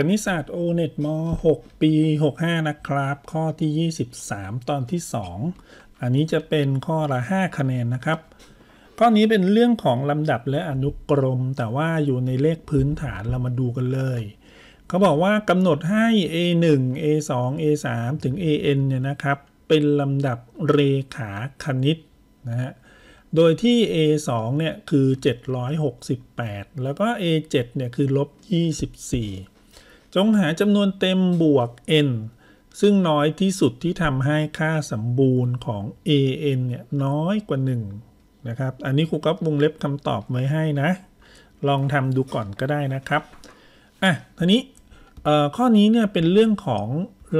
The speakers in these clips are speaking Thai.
ิตศนสตร์โอเน็ตม6 ปี 65 นะครับ ข้อที่ 23 ตอนที่ 2 อันนี้จะเป็นข้อละ 5 คะแนนนะครับ ข้อนี้เป็นเรื่องของลำดับและอนุกรม แต่ว่าอยู่ในเลขพื้นฐานเรามาดูกันเลย เขาบอกว่ากำหนดให้ A1 A2 A3 ถึง AN เนี่ยนะครับ เป็นลำดับเรขาคณิตนะฮะโดยที่ A2 เนี่ยคือ 768 แล้วก็ A7 เนี่ยคือลบ 24จงหาจำนวนเต็มบวก n ซึ่งน้อยที่สุดที่ทำให้ค่าสมบูรณ์ของ an เนี่ยน้อยกว่า1นะครับ อันนี้ครูก๊อฟวงเล็บคำตอบไว้ให้นะ ลองทำดูก่อนก็ได้นะครับ อ่ะทีนี้ข้อนี้เนี่ยเป็นเรื่องของ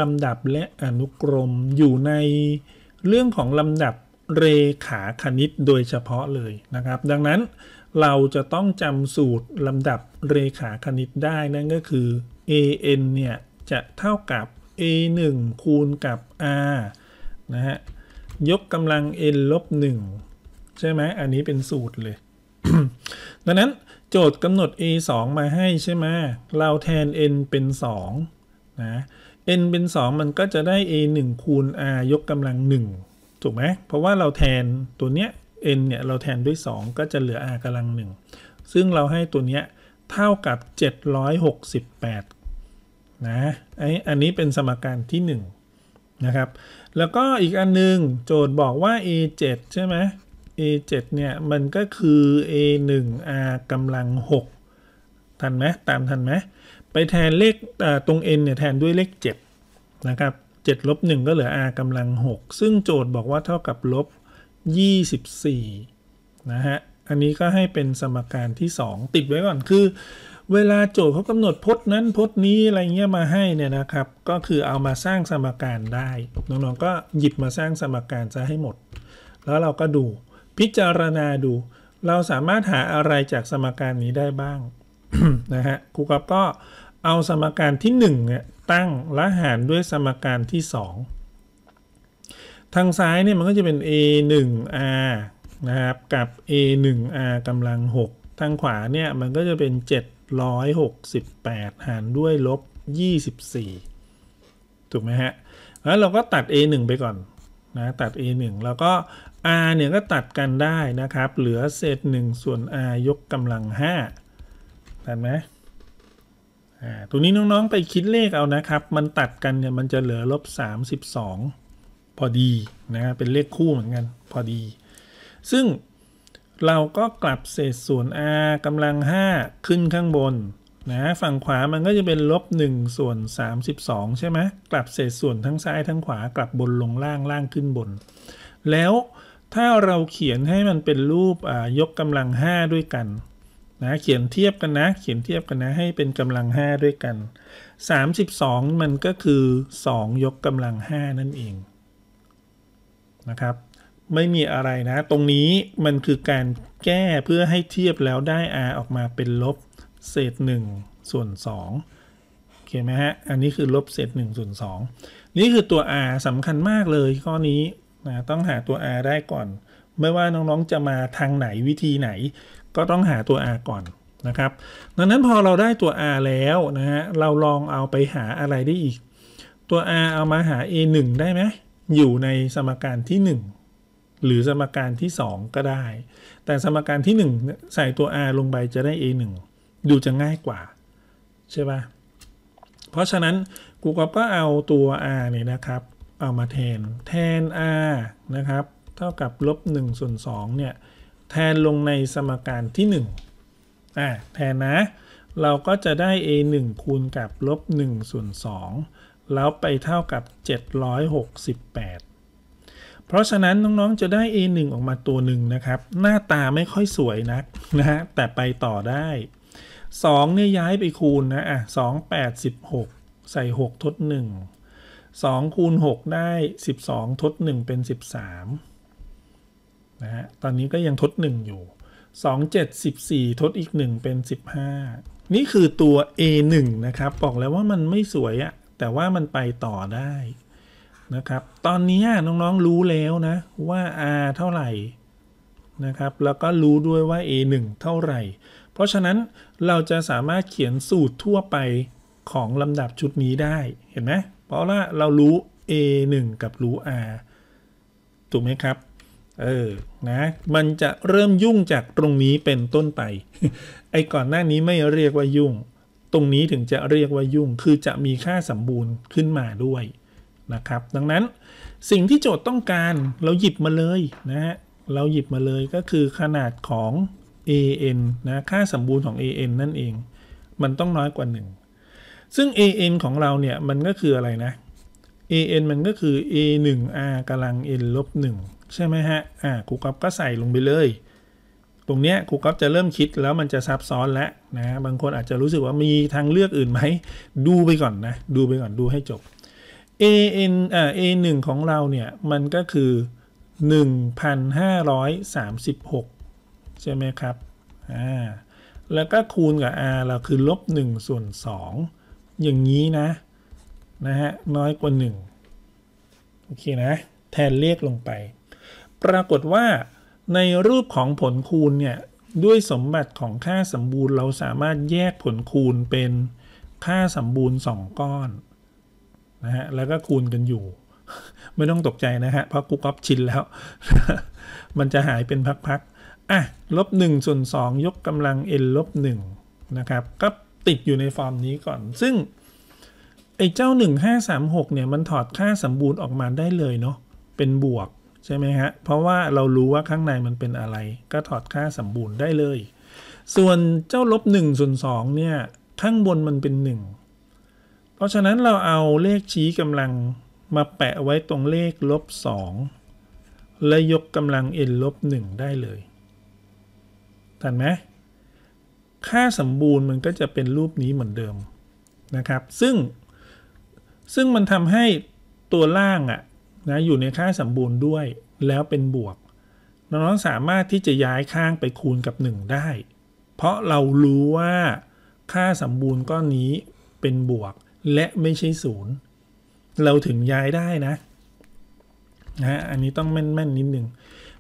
ลำดับและอนุกรมอยู่ในเรื่องของลำดับเรขาคณิตโดยเฉพาะเลยนะครับ ดังนั้นเราจะต้องจำสูตรลำดับเรขาคณิตได้นั่นก็คือ an เนี่ยจะเท่ากับ a 1คูณกับ r นะฮะ ยกกำลัง n ลบ1ใช่ไหมอันนี้เป็นสูตรเลยดังนั้นโจทย์กำหนด a 2มาให้ ใช่ไหมเราแทน n เป็น2นะ n เป็น2มันก็จะได้ a 1คูณ r ยกกำลัง1ถูกไหมเพราะว่าเราแทนตัวเนี้ย n เนี่ยเราแทนด้วย2ก็จะเหลือ r กำลัง 1 ซึ่งเราให้ตัวเนี้ยเท่ากับ 768นะไออันนี้เป็นสมการที่1นนะครับ แล้วก็อีกอันนึง โจทย์ บอกว่า a7 ใช่ไหม a7 เนี่ย มันก็คือ a1r กำลัง6ทันไหมตามทันไหมไปแทนเลขตรง n เนี่ยแทนด้วยเลข7นะครับ7ลบ1ก็เหลือ r กำลัง6ซึ่งโจทย์ บอกว่าเท่ากับลบ24นะฮะ อันนี้ก็ให้เป็นสมการที่ 2 ติดไว้ก่อนคือเวลาโจทย์เขากำหนดพจน์นั้นพจน์นี้อะไรเงี้ยมาให้เนี่ยนะครับ ก็คือเอามาสร้างสมการได้น้องๆก็หยิบมาสร้างสมการซะให้หมด แล้วเราก็ดูพิจารณาดู เราสามารถหาอะไรจากสมการนี้ได้บ้างนะฮะครูกับก็เอาสมการที่ 1 เนี่ย ตั้งและหารด้วยสมการที่ 2 ทางซ้ายเนี่ยมันก็จะเป็น a 1 r นะครับกับ a 1 r กำลัง6ทางขวาเนี่ยมันก็จะเป็น 7 768หารด้วยลบ24ถูกไหมฮะ แล้วเราก็ตัด a1 ไปก่อน นะ ตัด a1 แล้ว ก็ r เนี่ยก็ตัดกันได้ นะครับ เหลือเศษ 1 ส่วน r ยกกำลัง 5ตัดไหม อ่าตัวนี้น้อง ๆ ไปคิดเลข เอา นะครับ มัน ตัด กันเนี่ย มันจะเหลือลบ 32 พอดี นะเป็นเลขคู่เหมือนกันพอดีซึ่งเราก็กลับเศษส่วน r กำลัง5ขึ้นข้างบน นะ ฝั่งขวามันก็จะเป็นลบ 1 ส่วน32ใช่ไหมกลับเศษส่วนทั้งซ้ายทั้งขวากลับบนลงล่างล่างขึ้นบน แล้วถ้าเราเขียนให้มันเป็นรูปยกกำลัง 5 ด้วยกัน นะเขียนเทียบกันนะ เขียนเทียบกันนะให้เป็นกำลัง 5 ด้วยกัน 32 มันก็คือ2ยกกำลัง5นั่นเอง นะครับไม่มีอะไรนะ ตรงนี้มันคือการแก้เพื่อให้เทียบแล้วได้ r ออกมาเป็นลบเศษ1 ส่วน2โอเคไหมฮะ อันนี้คือลบเศษ1 ส่วน 2 นี่คือตัว r สำคัญมากเลยข้อนี้นะ ต้องหาตัว r ได้ก่อน ไม่ว่าน้องๆจะมาทางไหนวิธีไหน ก็ต้องหาตัว r ก่อน นะครับ ดังนั้นพอเราได้ตัว r แล้วนะฮะเราลองเอาไปหาอะไรได้อีก ตัว r เอามาหา a 1ได้ไหมอยู่ในสมการที่ 1หรือสมการที่ 2 ก็ได้ แต่สมการที่1ใส่ตัว r ลงไปจะได้ a 1ดูจะง่ายกว่าใช่ปะ่ะ เพราะฉะนั้นกูก็เอาตัว r เนี่ยนะครับเอามาแทนแทน r นะครับเท่ากับลบ1ส่วน2เนี่ยแทนลงในสมการที่1อ่าแทนนะ เราก็จะได้ a 1คูณกับลบ1ส่วน2แล้วไปเท่ากับ 768เพราะฉะนั้นน้อง ๆ จะได้ A1 ออกมาตัวหนึ่งนะครับ หน้าตาไม่ค่อยสวยนักนะฮะ แต่ไปต่อได้2เนี่ยย้ายไปคูณนะ อ่ะ 2 8ห6ใส่ 6 ทด 1 2 คูณ 6 ได้ 12 ทด 1 เป็น 13 นะฮะ ตอนนี้ก็ยังทด 1 อยู่ 2 7 14ทดอีก 1 เป็น 15 นี่คือตัว A1 นะครับ บอกแล้วว่ามันไม่สวยอะแต่ว่ามันไปต่อได้นะครับ ตอนนี้น้องๆรู้แล้วนะ ว่า r เท่าไหร่ นะครับ แล้วก็รู้ด้วยว่า a 1เท่าไหร่ เพราะฉะนั้นเราจะสามารถเขียนสูตรทั่วไปของลำดับชุดนี้ได้เห็นไหมเพราะว่าเรารู้ a 1กับรู้ r ถูกไหมครับเออนะมันจะเริ่มยุ่งจากตรงนี้เป็นต้นไปไอ้ก่อนหน้านี้ไม่เรียกว่ายุ่ง ตรงนี้ถึงจะเรียกว่ายุ่งคือจะมีค่าสมบูรณ์ขึ้นมาด้วยนะครับ ดังนั้นสิ่งที่โจทย์ต้องการเราหยิบมาเลยนะฮะเราหยิบมาเลยก็คือขนาดของ an นะค่าสมบูรณ์ของ an นั่นเอง มันต้องน้อยกว่า 1 ซึ่ง an ของเราเนี่ยมันก็คืออะไรนะ an มันก็คือ a 1 r กำลัง n ลบ1ใช่ไหมฮะ อ่าครูก๊อฟก็ใส่ลงไปเลย ตรงเนี้ยครูก๊อฟจะเริ่มคิดแล้วมันจะซับซ้อนแล้วนะบางคนอาจจะรู้สึกว่ามีทางเลือกอื่นไหมดูไปก่อนนะดูไปก่อนดูให้จบ AN อ่า A1 ของเราเนี่ย มันก็คือ 1,536ใช่ไหมครับ อ่า แล้วก็คูณกับ R เราคือลบ1ส่วน2อย่างนี้ นะ นะฮะ น้อยกว่า1โอเคนะ แทนเลขลงไป ปรากฏว่าในรูปของผลคูณเนี่ย ด้วยสมบัติของค่าสมบูรณ์ เราสามารถแยกผลคูณเป็นค่าสมบูรณ์ 2 ก้อนนะฮะ แล้วก็คูณกันอยู่ ไม่ต้องตกใจนะฮะ เพราะกูก๊อปชินแล้ว มันจะหายเป็นพักๆอ่ะลบ1ส่วน2ยกกำลัง n ลบ1นะครับ ก็ติดอยู่ในฟอร์มนี้ก่อน ซึ่ง ไอ้เจ้า 1536 เนี่ย มันถอดค่าสมบูรณ์ออกมาได้เลยเนาะเป็นบวก ใช่ไหมฮะ เพราะว่าเรารู้ว่าข้างในมันเป็นอะไร ก็ถอดค่าสมบูรณ์ได้เลย ส่วนเจ้าลบ1ส่วน2เนี่ยข้างบนมันเป็น 1เพราะฉะนั้นเราเอาเลขชี้กำลังมาแปะไว้ตรงเลขลบ2และยกกำลัง n ลบ1ได้เลยทันไหม ค่าสมบูรณ์มันก็จะเป็นรูปนี้เหมือนเดิม นะครับ ซึ่ง ซึ่งมันทำให้ตัวล่างอะนะอยู่ในค่าสมบูรณ์ด้วยแล้วเป็นบวกน้องสามารถที่จะย้ายข้างไปคูณกับ 1 ได้ เพราะเรารู้ว่า ค่าสมบูรณ์ก้อนนี้เป็นบวกและไม่ใช่ศูนย์เราถึงย้ายได้นะนะ อันนี้ต้องแม่นๆนิดหนึ่ง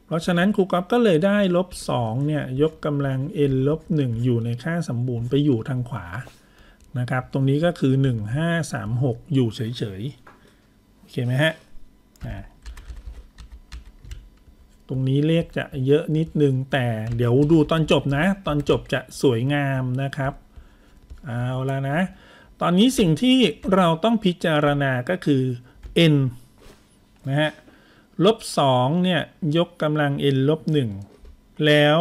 เพราะฉะนั้นครูกรอฟก็เลยได้ลบ2เนี่ย ยกกำลัง n ลบ 1 อยู่ในค่าสมบูรณ์ไปอยู่ทางขวานะครับ ตรงนี้ก็คือ 1536 อยู่เฉย ๆ โอเคไหมฮะตรงนี้เลขจะเยอะนิดนึงแต่เดี๋ยวดูตอนจบนะ ตอนจบจะสวยงามนะครับ เอาละนะตอนนี้สิ่งที่เราต้องพิจารณาก็คือ n นะฮะ ลบ2เนี่ย ยกกำลัง n ลบ 1 แล้ว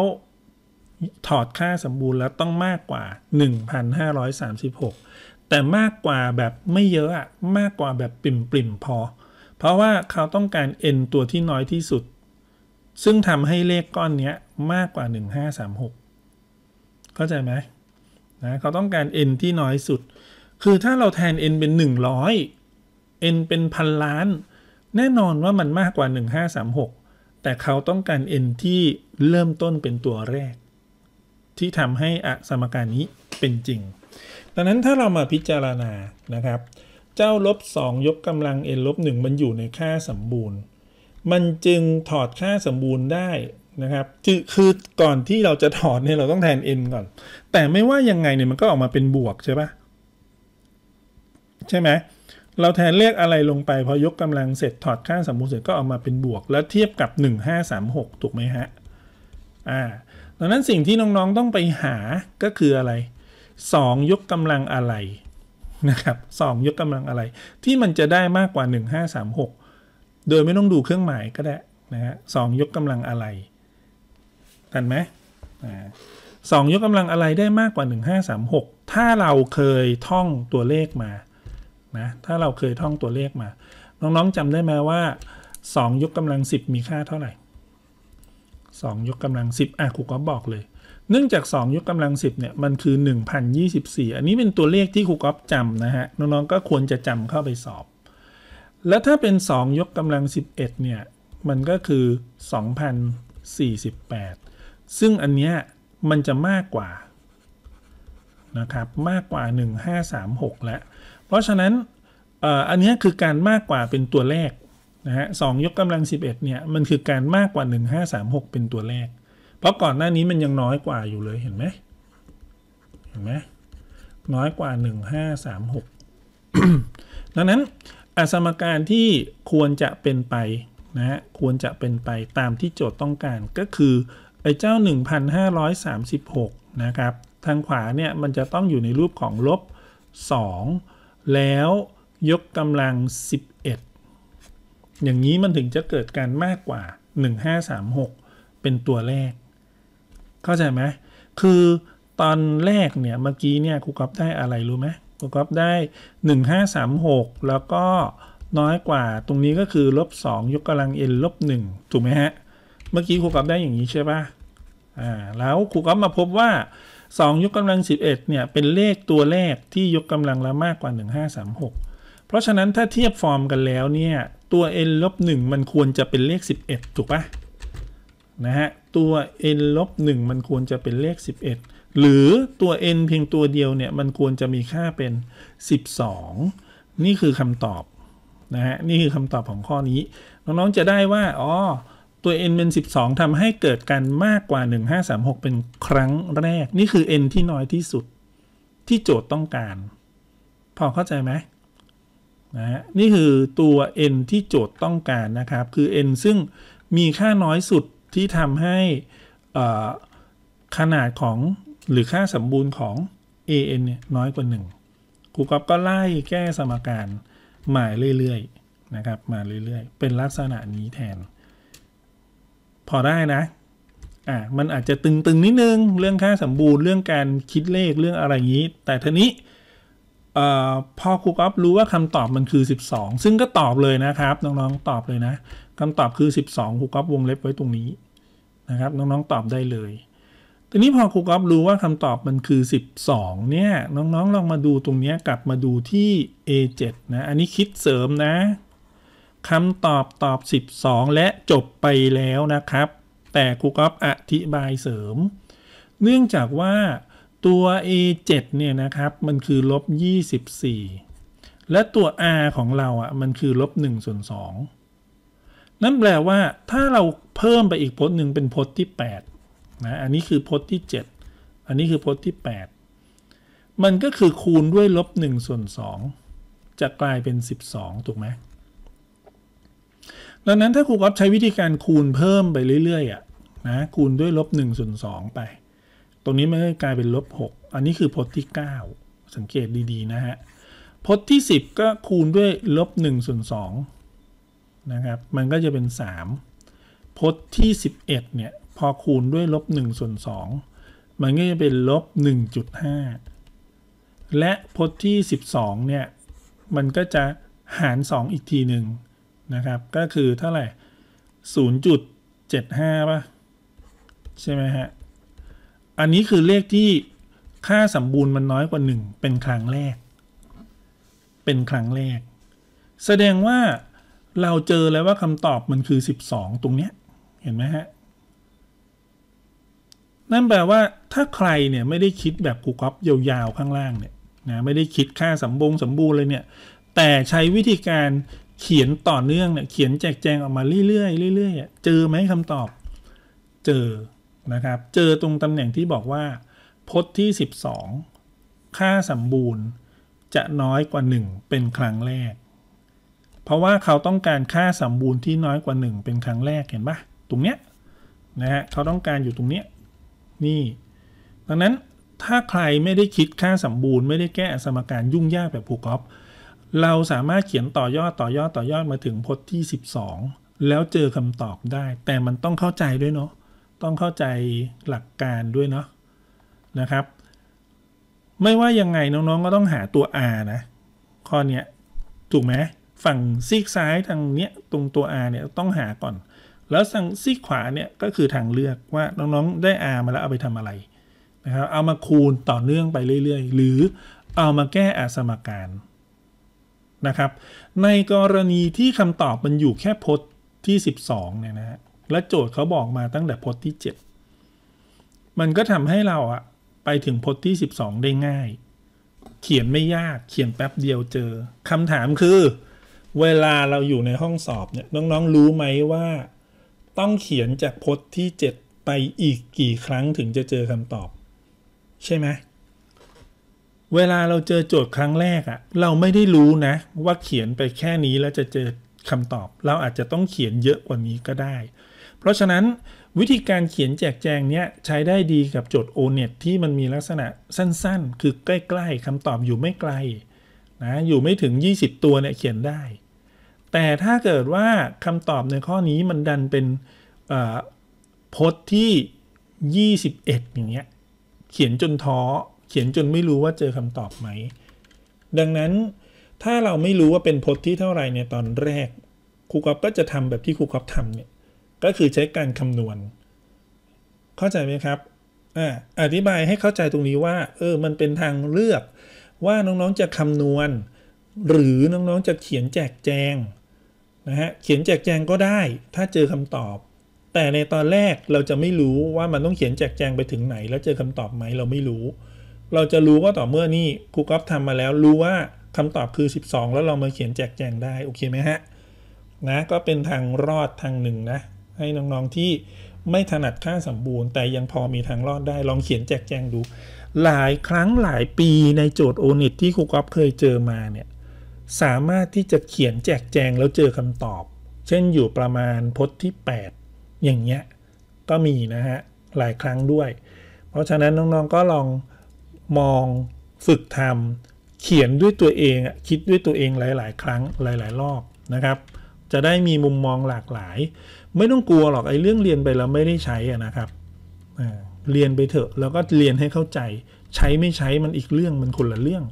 ถอดค่าสมบูรณ์ แล้ว ต้องมากกว่า 1,536 แต่มากกว่า แบบ ไม่เยอะอะมากกว่าแบบปริมปริมพอ เพราะว่าเขาต้องการ n ตัวที่น้อยที่สุด ซึ่งทำให้เลขก้อนนี้มากกว่า 1536เข้าใจไหมนะเขาต้องการ n ที่น้อยสุดคือถ้าเราแทน n เป็น 100 n เป็นพันล้าน แน่นอนว่ามันมากกว่า 1536 แต่เขาต้องการ n ที่เริ่มต้นเป็นตัวแรก ที่ทำให้อสมการนี้เป็นจริง ดังนั้นถ้าเรามาพิจารณานะครับ เจ้าลบ2ยกกำลัง n ลบ1มันอยู่ในค่าสมบูรณ์ มันจึงถอดค่าสมบูรณ์ได้นะครับคือก่อนที่เราจะถอดเนี่ยเราต้องแทน n ก่อน แต่ไม่ว่ายังไงเนี่ยมันก็ออกมาเป็นบวกใช่ปะใช่ไหม เราแทนเลขอะไรลงไปพอยกกำลังเสร็จถอดค่าสมมูลเสร็จก็ออกมาเป็นบวก แล้วเทียบกับ 1536ถูกไหมฮะอ่าดังนั้นสิ่งที่น้อง ๆ ต้องไปหาก็คืออะไร 2ยกกำลังอะไรนะครับ2ยกกำลังอะไรที่มันจะได้มากกว่า 1536 โดยไม่ต้องดูเครื่องหมายก็ได้นะฮะสยกกำลังอะไรทันไหมสองยกกำลังอะไรได้มากกว่า 1536 ถ้าเราเคยท่องตัวเลขมานะถ้าเราเคยท่องตัวเลขมา น้อง ๆจำได้ไหมว่า 2 ยกกำลัง 10 มีค่าเท่าไหร่2ยกกำลัง10อ่ะครูก็บอกเลย เนื่องจาก 2 ยกกำลัง10เนี่ยมันคือ 1024 อันนี้เป็นตัวเลขที่ครูก๊อฟจำนะฮะ น้องๆก็ควรจะจำเข้าไป สอบ แล้ว ถ้าเป็น 2ยกกำลัง 11เนี่ยมันก็คือ2048ซึ่งอันเนี้ยมันจะมากกว่านะครับมากกว่า 1536แล้วเพราะฉะนั้นอันนี้คือการมากกว่าเป็นตัวแรก นะฮะสยกกำลัง 11เนี่ย มันคือการมากกว่า 1536 เป็นตัวแรก เพราะก่อนหน้านี้มันยังน้อยกว่าอยู่เลยเห็นไหม เห็นไหมน้อยกว่า 1536 ดังนั้นอสมการที่ควรจะเป็นไป นะฮะ ควรจะเป็นไปตามที่โจทย์ต้องการ ก็คือไอ้เจ้า 1536 นะครับ ทางขวาเนี่ย มันจะต้องอยู่ในรูปของลบ 2แล้วยกกำลัง 11 อย่างนี้มันถึงจะเกิดการมากกว่า 1536 เป็นตัวแรก เข้าใจไหมคือตอนแรกเนี่ยเมื่อกี้เนี่ยครูก๊อฟได้อะไรรู้ไหมครูก๊อฟได้ 1536 แล้วก็น้อยกว่าตรงนี้ก็คือลบ 2 ยกกำลัง n ลบ1 ถูกไหมฮะ เมื่อกี้ครูก๊อฟได้อย่างนี้ใช่ปะ่ะ อ่า แล้วครูก๊อฟมาพบว่า2 ยกกำลัง 11 เนี่ย เป็นเลขตัวแรกที่ยกกำลังละมากกว่า 1536 เพราะฉะนั้นถ้าเทียบฟอร์มกันแล้วเนี่ย ตัว n ลบ 1 มันควรจะเป็นเลข 11 ถูกปะนะฮะ ตัว n ลบ1มันควรจะเป็นเลข 11 หรือตัว n เพียงตัวเดียวเนี่ย มันควรจะมีค่าเป็น 12 นี่คือคำตอบ นะฮะ นี่คือคำตอบของข้อนี้ น้องๆจะได้ว่าอ๋อตัว n เป็น 12 ทำให้เกิดการมากกว่า 1536 เป็นครั้งแรก นี่คือ n ที่น้อยที่สุดที่โจทย์ต้องการ พอเข้าใจไหมนะนี่คือตัว n ที่โจทย์ต้องการนะครับ คือ n ซึ่งมีค่าน้อยสุดที่ทำให้ขนาดของหรือค่าสมบูรณ์ของ an เนี่ยน้อยกว่า1ครูกอบก็ไล่แก้สมการหมายเรื่อยๆนะครับ มาเรื่อยๆ เป็นลักษณะนี้แทนพอได้นะ อ่า มันอาจจะตึงๆนิดนึง เรื่องค่าสมบูรณ์ เรื่องการคิดเลข เรื่องอะไรยงนี้ แต่ทีนี้เอ่อพอครูก๊อฟรู้ว่าคำตอบมันคือ 12 ซึ่งก็ตอบเลยนะครับ น้องๆตอบเลยนะ คำตอบคือ 12ครูก๊อฟวงเล็บไว้ตรงนี้ นะครับ น้องๆตอบได้เลย ทีนี้พอครูก๊อฟรู้ว่าคำตอบมันคือ 12 เนี่ย น้องๆ ลองมาดูตรงนี้กลับมาดูที่ A7 นะ อันนี้คิดเสริมนะคำตอบตอบ 12 และจบไปแล้วนะครับ แต่ครูกอฟอธิบายเสริม เนื่องจากว่าตัว a7 เนี่ยนะครับ มันคือลบ24และตัว r ของเราอ่ะมันคือลบ1ส่วน2นั่นแปลว่าถ้าเราเพิ่มไปอีกพจน์หนึ่งเป็นพจน์ที่8นะ อันนี้คือพจน์ที่ 7 อันนี้คือพจน์ที่ 8 มันก็คือคูณด้วยลบ1ส่วน2จะกลายเป็น 12 ถูกไหมดังนั้น ถ้าครูก๊อฟใช้ วิธีการคูณเพิ่มไปเรื่อยๆอ่ะนะคูณด้วยลบหนึ่งส่วนสองไป ตรงนี้ มันก็กลายเป็นลบหกอันนี้คือพจน์ที่เก้าสังเกตดีๆนะฮะพจน์ที่สิบก็คูณด้วยลบหนึ่งส่วนสองนะครับมันก็จะเป็นสามพจน์ที่สิบเอ็ดเนี่ยพอคูณด้วยลบหนึ่งส่วนสองมัน ก็ จะ เป็นลบหหนึ่งจุด้าและพจน์ที่สสิบองเนี่ยมัน ก็จะหารสองอีกทีหนึ่งนะครับก็คือเท่าไหร่0.75 ป่ะ ใช่ไหมฮะ อันนี้คือเลขที่ค่าสมบูรณ์มันน้อยกว่าหนึ่งเป็นครั้งแรก เป็นครั้งแรก แสดงว่าเราเจอแล้วว่าคำตอบมันคือ 12 ตรงเนี้ยเห็นไหมฮะ นั่นแปลว่าถ้าใครเนี่ยไม่ได้คิดแบบกูก๊อปยาวๆข้างล่างเนี่ย นะไม่ได้คิดค่าสมบูงสมบูรณ์เลยเนี่ย แต่ใช้วิธีการเขียนต่อเนื่องเนี่ยเขียนแจกแจงออกมาเรื่อยๆเรื่อยๆเจอไหมคำตอบ เจอนะครับเจอตรงตำแหน่งที่บอกว่า พจน์ที่ 12 ค่าสมบูรณ์จะน้อยกว่า 1 เป็นครั้งแรก เพราะว่าเขาต้องการค่าสมบูรณ์ที่น้อยกว่า 1 เป็นครั้งแรกเห็นปะตรงเนี้ยนะฮะเขาต้องการอยู่ตรงเนี้ยนี่ดังนั้นถ้าใครไม่ได้คิดค่าสมบูรณ์ไม่ได้แก้สมการยุ่งยากแบบผูกออฟเราสามารถเขียนต่อยอดต่อยอดต่อยอดมาถึงพจน์ที่ 12 แล้วเจอคำตอบได้ แต่มันต้องเข้าใจด้วยเนาะต้องเข้าใจหลักการด้วยเนาะนะครับ ไม่ว่ายังไงน้องๆก็ต้องหาตัว R นะข้อเนี้ยถูกไหมฝั่งซีกซ้ายทางเนี้ยตรงตัว R เนี่ยต้องหาก่อน แล้วสังซีกขวาเนี่ยก็คือทางเลือกว่าน้องๆได้ R มาแล้วเอาไปทำอะไรนะครับเอามาคูณต่อเนื่องไปเรื่อย ๆ หรือเอามาแก้อาสมการนะครับ ในกรณีที่คำตอบมันอยู่แค่พจน์ที่ 12เนี่ยนะฮะ และโจทย์เขาบอกมาตั้งแต่พจน์ที่ 7 มันก็ทำให้เราอะไปถึงพจน์ที่ 12 ได้ง่าย เขียนไม่ยากเขียนแป๊บเดียวเจอ คำถามคือเวลาเราอยู่ในห้องสอบเนี่ยน้องๆรู้ไหมว่า ต้องเขียนจากพจน์ที่ 7 ไปอีกกี่ครั้งถึงจะเจอคำตอบ ใช่ไหมเวลาเราเจอโจทย์ครั้งแรกอะเราไม่ได้รู้นะว่าเขียนไปแค่นี้แล้วจะเจอคำตอบ เราอาจจะต้องเขียนเยอะกว่านี้ก็ได้ เพราะฉะนั้นวิธีการเขียนแจกแจงเนี้ยใช้ได้ดีกับโจทย์ O-net ที่มันมีลักษณะสั้นๆ คือใกล้ ๆคำตอบอยู่ไม่ไกลนะอยู่ไม่ถึง 20 ตัวเนี่ยเขียนได้ แต่ถ้าเกิดว่าคำตอบในข้อนี้มันดันเป็นพจน์ที่ 21อย่างเงี้ยเขียนจนท้อเขียนจนไม่รู้ว่าเจอคำตอบไหม ดังนั้นถ้าเราไม่รู้ว่าเป็นพจน์ที่เท่าไหร่ในตอนแรกครูกอฟก็จะทำแบบที่ครูกอฟทำเนี่ย ก็คือใช้การคำนวณ เข้าใจไหมครับอ่าอธิบายให้เข้าใจตรงนี้ว่าเออ มันเป็นทางเลือก ว่าน้องๆจะคำนวณ หรือน้องๆจะเขียนแจกแจงนะฮะ เขียนแจกแจงก็ได้ ถ้าเจอคำตอบ แต่ในตอนแรกเราจะไม่รู้ว่ามันต้องเขียนแจกแจงไปถึงไหน แล้วเจอคำตอบไหม เราไม่รู้เราจะรู้ก็ต่อเมื่อนี่ครูก๊อฟทำมาแล้วรู้ว่าคำตอบคือ 12 แล้วเรามาเขียนแจก แจงได้ โอเคไหมฮะนะก็เป็นทางรอดทางหนึ่งนะ ให้น้องๆที่ไม่ถนัดค่าสมบูรณ์แต่ยังพอมีทางรอดได้ลองเขียนแจก แจงดู หลายครั้งหลายปีในโจทย์โอนิตที่ครูก๊อฟเคยเจอมาเนี่ย สามารถที่จะเขียนแจกแจงแล้วเจอคำตอบ เช่นอยู่ประมาณพจน์ที่ 8 อย่างเงี้ยก็มีนะฮะหลายครั้งด้วย เพราะฉะนั้นน้องๆก็ลองมองฝึกทำเขียนด้วยตัวเอง คิดด้วยตัวเองหลาย ๆ ครั้งหลาย ๆ รอบนะครับ จะได้มีมุมมองหลากหลาย ไม่ต้องกลัวหรอกไอ้เรื่องเรียนไปแล้วไม่ได้ใช้นะครับเรียนไปเถอะแล้วก็เรียนให้เข้าใจ ใช้ไม่ใช้ มันอีกเรื่องมันคนละเรื่อง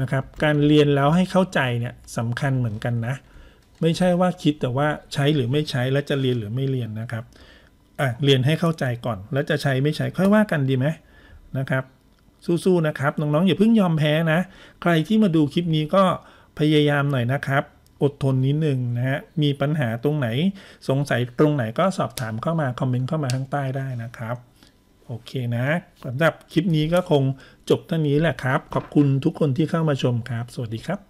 นะครับ การเรียนแล้วให้เข้าใจเนี่ยสำคัญเหมือนกันนะ ไม่ใช่ว่าคิดแต่ว่าใช้หรือไม่ใช้แล้วจะเรียนหรือไม่เรียนนะครับอ่ะเรียนให้เข้าใจก่อน แล้วจะใช้ไม่ใช้ค่อยว่ากันดีไหมนะครับสู้ๆนะครับน้องๆ อย่าเพิ่งยอมแพ้นะ ใครที่มาดูคลิปนี้ก็พยายามหน่อยนะครับ อดทนนิดนึงนะฮะมีปัญหาตรงไหน สงสัยตรงไหนก็สอบถามเข้ามา คอมเมนต์เข้ามาข้างใต้ได้นะครับโอเคนะสำหรับคลิปนี้ก็คงจบเท่านี้แหละครับ ขอบคุณทุกคนที่เข้ามาชมครับ สวัสดีครับ